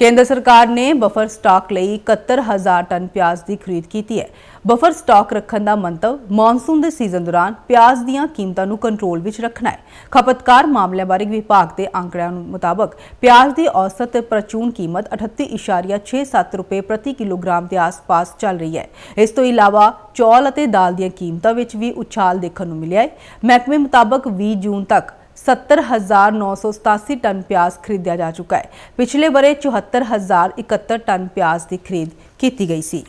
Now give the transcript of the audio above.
ਕੇਂਦਰ ਸਰਕਾਰ ਨੇ ਬਫਰ ਸਟਾਕ ਲਈ 71000 ਟਨ ਪਿਆਜ਼ ਦੀ ਖਰੀਦ ਕੀਤੀ ਹੈ ਬਫਰ ਸਟਾਕ ਰੱਖਣ ਦਾ ਮੰਤਵ ਮੌਨਸੂਨ ਦੇ ਸੀਜ਼ਨ ਦੌਰਾਨ ਪਿਆਜ਼ ਦੀਆਂ ਕੀਮਤਾਂ ਨੂੰ ਕੰਟਰੋਲ ਵਿੱਚ ਰੱਖਣਾ ਹੈ ਖਪਤਕਾਰ ਮਾਮਲਿਆਂ ਬਾਰੇ ਵਿਭਾਗ ਦੇ ਅੰਕੜਿਆਂ ਮੁਤਾਬਕ ਪਿਆਜ਼ ਦੀ ਔਸਤ ਪ੍ਰਚੂਨ ਕੀਮਤ 38.67 ਰੁਪਏ ਪ੍ਰਤੀ ਕਿਲੋਗ੍ਰਾਮ ਦੇ ਆਸ-ਪਾਸ ਚੱਲ ਰਹੀ ਹੈ ਇਸ ਤੋਂ ਇਲਾਵਾ ਚੌਲ ਅਤੇ ਦਾਲ ਦੀਆਂ ਕੀਮਤਾਂ ਵਿੱਚ ਵੀ ਉਛਾਲ ਦੇਖਣ ਨੂੰ ਮਿਲਿਆ ਹੈ ਮਹਿਕਮੇ ਮੁਤਾਬਕ 20 ਜੂਨ ਤੱਕ 70987 ਟਨ ਪਿਆਜ਼ ਖਰੀਦਿਆ ਜਾ ਚੁੱਕਾ ਹੈ ਪਿਛਲੇ ਬਰੇ 74071 ਟਨ ਪਿਆਜ਼ ਦੀ ਖਰੀਦ ਕੀਤੀ ਗਈ ਸੀ